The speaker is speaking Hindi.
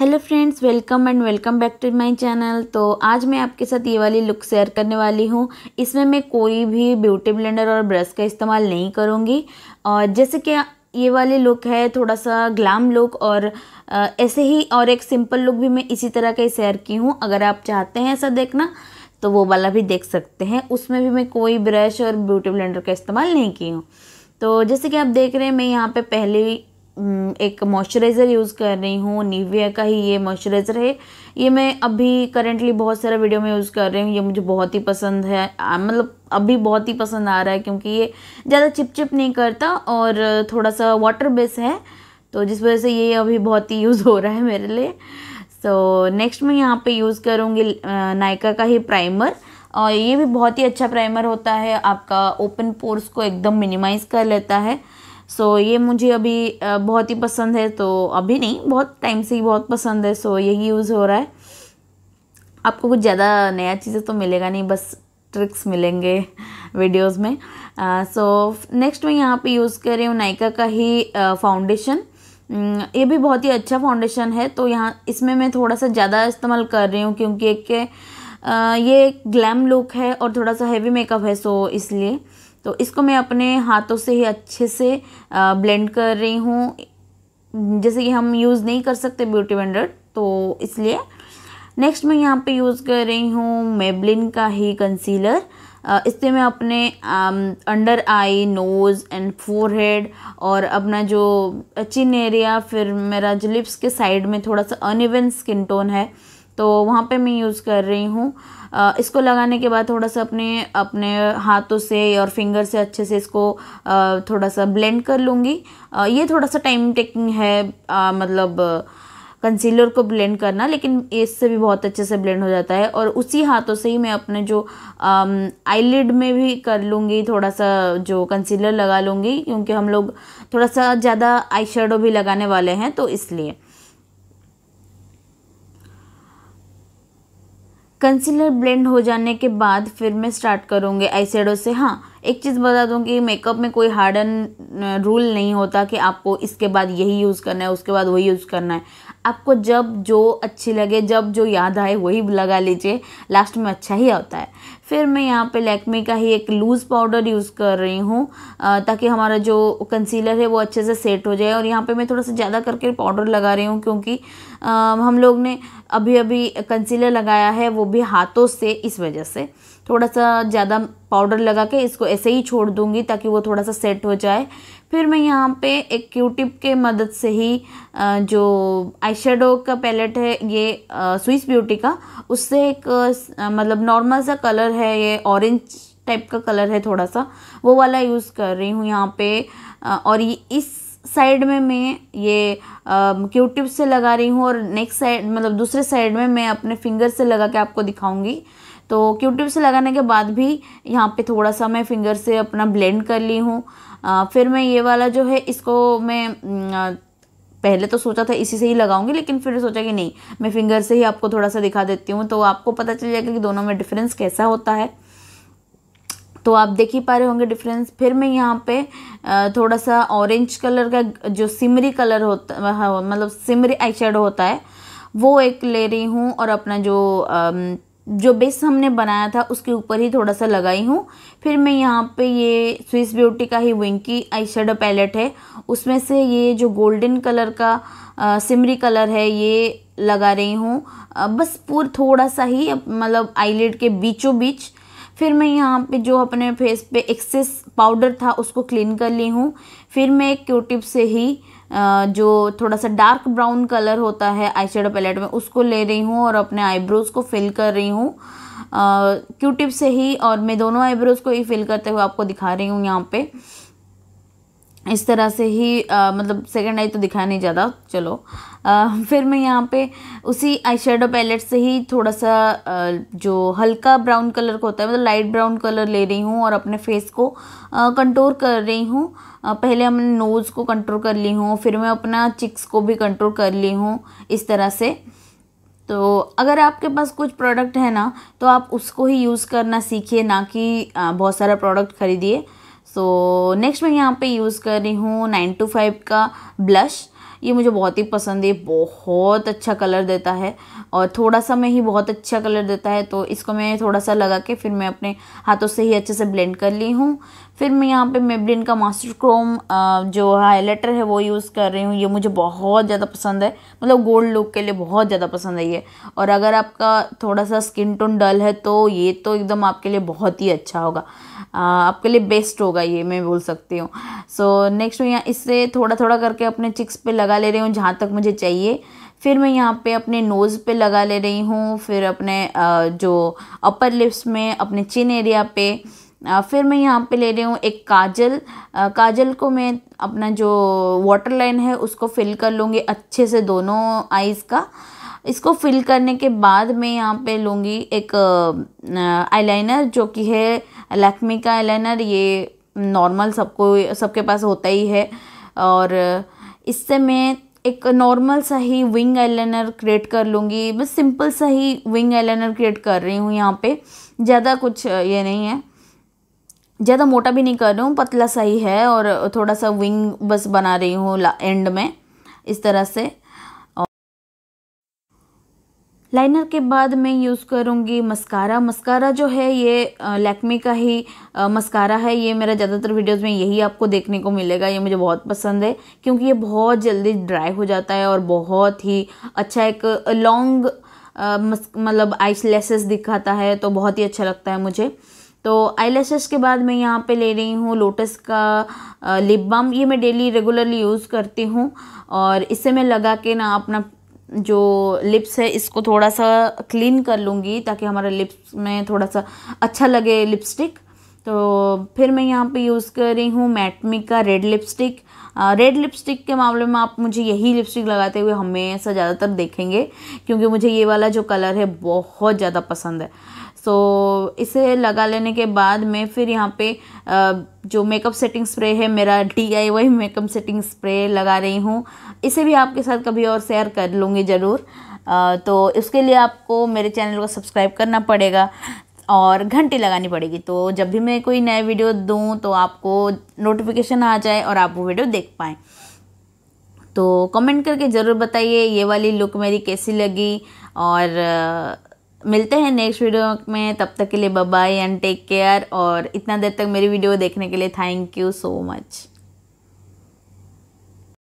hello friends welcome and welcome back to my channel तो आज मैं आपके साथ ये वाली लुक शेयर करने वाली हूँ इसमें मैं कोई भी ब्यूटी ब्लेंडर और ब्रश का इस्तेमाल नहीं करूँगी और जैसे कि ये वाली लुक है थोड़ा सा ग्लैम लुक और ऐसे ही और एक सिंपल लुक भी मैं इसी तरह का ही शेयर की हूँ अगर आप चाहते हैं ऐसा देखना तो वो वाला भी देख सकते हैं उसमें भी मैं कोई ब्रश और ब्यूटी ब्लेंडर का इस्तेमाल नहीं की हूँ तो जैसे कि आप देख रहे हैं मैं यहाँ पर पहले एक मॉइस्चराइज़र यूज़ कर रही हूँ निविया का ही ये मॉइस्चराइज़र है ये मैं अभी करेंटली बहुत सारे वीडियो में यूज़ कर रही हूँ ये मुझे बहुत ही पसंद है मतलब अभी बहुत ही पसंद आ रहा है क्योंकि ये ज़्यादा चिपचिप नहीं करता और थोड़ा सा वाटर बेस है तो जिस वजह से ये अभी बहुत ही यूज़ हो रहा है मेरे लिए सो so, नेक्स्ट मैं यहाँ पर यूज़ करूँगी नायका का ही प्राइमर और ये भी बहुत ही अच्छा प्राइमर होता है आपका ओपन पोर्स को एकदम मिनिमाइज़ कर लेता है सो ये मुझे अभी बहुत ही पसंद है तो अभी नहीं बहुत टाइम से ही बहुत पसंद है सो यही यूज़ हो रहा है आपको कुछ ज़्यादा नया चीज़ें तो मिलेगा नहीं बस ट्रिक्स मिलेंगे वीडियोस में सो नेक्स्ट मैं यहाँ पे यूज़ कर रही हूँ नायका का ही फाउंडेशन ये भी बहुत ही अच्छा फाउंडेशन है तो यहाँ इसमें मैं थोड़ा सा ज़्यादा इस्तेमाल कर रही हूँ क्योंकि एक के आ, ये ग्लैम लुक है और थोड़ा सा हैवी मेकअप है सो इसलिए तो इसको मैं अपने हाथों से ही अच्छे से ब्लेंड कर रही हूँ जैसे कि हम यूज़ नहीं कर सकते ब्यूटी ब्लेंडर तो इसलिए नेक्स्ट मैं यहाँ पे यूज़ कर रही हूँ मेबलिन का ही कंसीलर इससे मैं अपने under eye nose and forehead और अपना जो चिन एरिया फिर मेरा जो लिप्स के साइड में थोड़ा सा अनइवन स्किन टोन है तो वहाँ पे मैं यूज़ कर रही हूँ इसको लगाने के बाद थोड़ा सा अपने अपने हाथों से और फिंगर से अच्छे से इसको थोड़ा सा ब्लेंड कर लूँगी ये थोड़ा सा टाइम टेकिंग है आ, मतलब कंसीलर को ब्लेंड करना लेकिन इससे भी बहुत अच्छे से ब्लेंड हो जाता है और उसी हाथों से ही मैं अपने जो आईलिड में भी कर लूँगी थोड़ा सा जो कंसीलर लगा लूँगी क्योंकि हम लोग थोड़ा सा ज़्यादा आई शेडो भी लगाने वाले हैं तो इसलिए कंसीलर ब्लेंड हो जाने के बाद फिर मैं स्टार्ट करूँगी आई से हाँ एक चीज़ बता दूँ कि मेकअप में कोई हार्डन रूल uh, नहीं होता कि आपको इसके बाद यही यूज़ करना है उसके बाद वही यूज़ करना है आपको जब जो अच्छी लगे जब जो याद आए वही लगा लीजिए लास्ट में अच्छा ही आता है फिर मैं यहाँ पे लैक्मे का ही एक लूज़ पाउडर यूज़ कर रही हूँ ताकि हमारा जो कंसीलर है वो अच्छे से सेट हो जाए और यहाँ पे मैं थोड़ा सा ज़्यादा करके पाउडर लगा रही हूँ क्योंकि आ, हम लोग ने अभी अभी कंसीलर लगाया है वो भी हाथों से इस वजह से थोड़ा सा ज़्यादा पाउडर लगा के इसको ऐसे ही छोड़ दूँगी ताकि वो थोड़ा सा सेट हो जाए फिर मैं यहाँ पे एक क्यूटिप के मदद से ही जो आई का पैलेट है ये स्विस ब्यूटी का उससे एक मतलब नॉर्मल सा कलर है ये ऑरेंज टाइप का कलर है थोड़ा सा वो वाला यूज़ कर रही हूँ यहाँ पे और ये इस साइड में मैं ये क्यूटिप से लगा रही हूँ और नेक्स्ट साइड मतलब दूसरे साइड में मैं अपने फिंगर से लगा के आपको दिखाऊँगी तो क्यू से लगाने के बाद भी यहाँ पे थोड़ा सा मैं फिंगर से अपना ब्लेंड कर ली हूँ फिर मैं ये वाला जो है इसको मैं पहले तो सोचा था इसी से ही लगाऊंगी लेकिन फिर सोचा कि नहीं मैं फिंगर से ही आपको थोड़ा सा दिखा देती हूँ तो आपको पता चल जाएगा कि दोनों में डिफरेंस कैसा होता है तो आप देख ही पा रहे होंगे डिफरेंस फिर मैं यहाँ पे थोड़ा सा ऑरेंज कलर का जो सिमरी कलर होता मतलब सिमरी आई होता है वो एक ले रही हूँ और अपना जो जो बेस हमने बनाया था उसके ऊपर ही थोड़ा सा लगाई हूँ फिर मैं यहाँ पे ये स्विस ब्यूटी का ही विंकी आई शेडो पैलेट है उसमें से ये जो गोल्डन कलर का आ, सिमरी कलर है ये लगा रही हूँ बस पूरा थोड़ा सा ही मतलब आईलेट के बीचों बीच फिर मैं यहाँ पे जो अपने फेस पे एक्सेस पाउडर था उसको क्लीन कर ली हूँ फिर मैं एक क्यूटिप से ही जो थोड़ा सा डार्क ब्राउन कलर होता है आई शेडो पैलेट में उसको ले रही हूँ और अपने आईब्रोज़ को फिल कर रही हूँ क्यू टिप से ही और मैं दोनों आईब्रोज़ को ही फिल करते हुए आपको दिखा रही हूँ यहाँ पे इस तरह से ही आ, मतलब सेकंड आई तो दिखाया नहीं ज़्यादा चलो आ, फिर मैं यहाँ पे उसी आई शेडो पैलेट से ही थोड़ा सा आ, जो हल्का ब्राउन कलर का होता है मतलब लाइट ब्राउन कलर ले रही हूँ और अपने फेस को कंट्रोल कर रही हूँ पहले हमने नोज़ को कंट्रोल कर ली हूँ फिर मैं अपना चिक्स को भी कंट्रोल कर ली हूँ इस तरह से तो अगर आपके पास कुछ प्रोडक्ट है ना तो आप उसको ही यूज़ करना सीखिए ना कि बहुत सारा प्रोडक्ट खरीदिए सो नेक्स्ट मैं यहाँ पे यूज़ कर रही हूँ नाइन टू फाइव का ब्लश ये मुझे बहुत ही पसंद है बहुत अच्छा कलर देता है और थोड़ा सा में ही बहुत अच्छा कलर देता है तो इसको मैं थोड़ा सा लगा के फिर मैं अपने हाथों से ही अच्छे से ब्लेंड कर ली हूँ फिर मैं यहाँ पे मेबलिन का मास्टर क्रोम जो हाईलाइटर है वो यूज़ कर रही हूँ ये मुझे बहुत ज़्यादा पसंद है मतलब गोल्ड लुक के लिए बहुत ज़्यादा पसंद है ये और अगर आपका थोड़ा सा स्किन टोन डल है तो ये तो एकदम आपके लिए बहुत ही अच्छा होगा आपके लिए बेस्ट होगा ये मैं बोल सकती हूँ सो नेक्स्ट मैं यहाँ इससे थोड़ा थोड़ा करके अपने चिक्स पे लगा लगा ले रही हूँ जहाँ तक मुझे चाहिए फिर मैं यहाँ पे अपने नोज़ पे लगा ले रही हूँ फिर अपने जो अपर लिप्स में अपने चिन एरिया पे फिर मैं यहाँ पे ले रही हूँ एक काजल काजल को मैं अपना जो वाटर लाइन है उसको फिल कर लूँगी अच्छे से दोनों आइज़ का इसको फिल करने के बाद मैं यहाँ पे लूँगी एक आईलाइनर जो कि है लैक्मी का आईलाइनर ये नॉर्मल सबको सबके पास होता ही है और इससे मैं एक नॉर्मल सा ही विंग एलेनर क्रिएट कर लूँगी बस सिंपल सा ही विंग एलेनर क्रिएट कर रही हूँ यहाँ पे ज़्यादा कुछ ये नहीं है ज़्यादा मोटा भी नहीं कर रही हूँ पतला सा ही है और थोड़ा सा विंग बस बना रही हूँ एंड में इस तरह से लाइनर के बाद मैं यूज़ करूँगी मस्कारा मस्कारा जो है ये लैक्मे का ही मस्कारा है ये मेरा ज़्यादातर वीडियोस में यही आपको देखने को मिलेगा ये मुझे बहुत पसंद है क्योंकि ये बहुत जल्दी ड्राई हो जाता है और बहुत ही अच्छा एक लॉन्ग मतलब आई दिखाता है तो बहुत ही अच्छा लगता है मुझे तो आई के बाद मैं यहाँ पे ले रही हूँ लोटस का लिप बाम ये मैं डेली रेगुलरली यूज़ करती हूँ और इससे मैं लगा के ना अपना जो लिप्स है इसको थोड़ा सा क्लीन कर लूँगी ताकि हमारे लिप्स में थोड़ा सा अच्छा लगे लिपस्टिक तो फिर मैं यहाँ पे यूज़ कर रही हूँ मैटमी का रेड लिपस्टिक रेड लिपस्टिक के मामले में आप मुझे यही लिपस्टिक लगाते हुए हमेशा ज़्यादातर देखेंगे क्योंकि मुझे ये वाला जो कलर है बहुत ज़्यादा पसंद है सो so, इसे लगा लेने के बाद मैं फिर यहाँ पे जो मेकअप सेटिंग स्प्रे है मेरा डी आई वही मेकअप सेटिंग स्प्रे लगा रही हूँ इसे भी आपके साथ कभी और शेयर कर लूँगी ज़रूर तो इसके लिए आपको मेरे चैनल को सब्सक्राइब करना पड़ेगा और घंटी लगानी पड़ेगी तो जब भी मैं कोई नया वीडियो दूँ तो आपको नोटिफिकेशन आ जाए और आप वो वीडियो देख पाएँ तो कमेंट करके ज़रूर बताइए ये वाली लुक मेरी कैसी लगी और मिलते हैं नेक्स्ट वीडियो में तब तक के लिए बाय एंड टेक केयर और इतना देर तक मेरी वीडियो देखने के लिए थैंक यू सो मच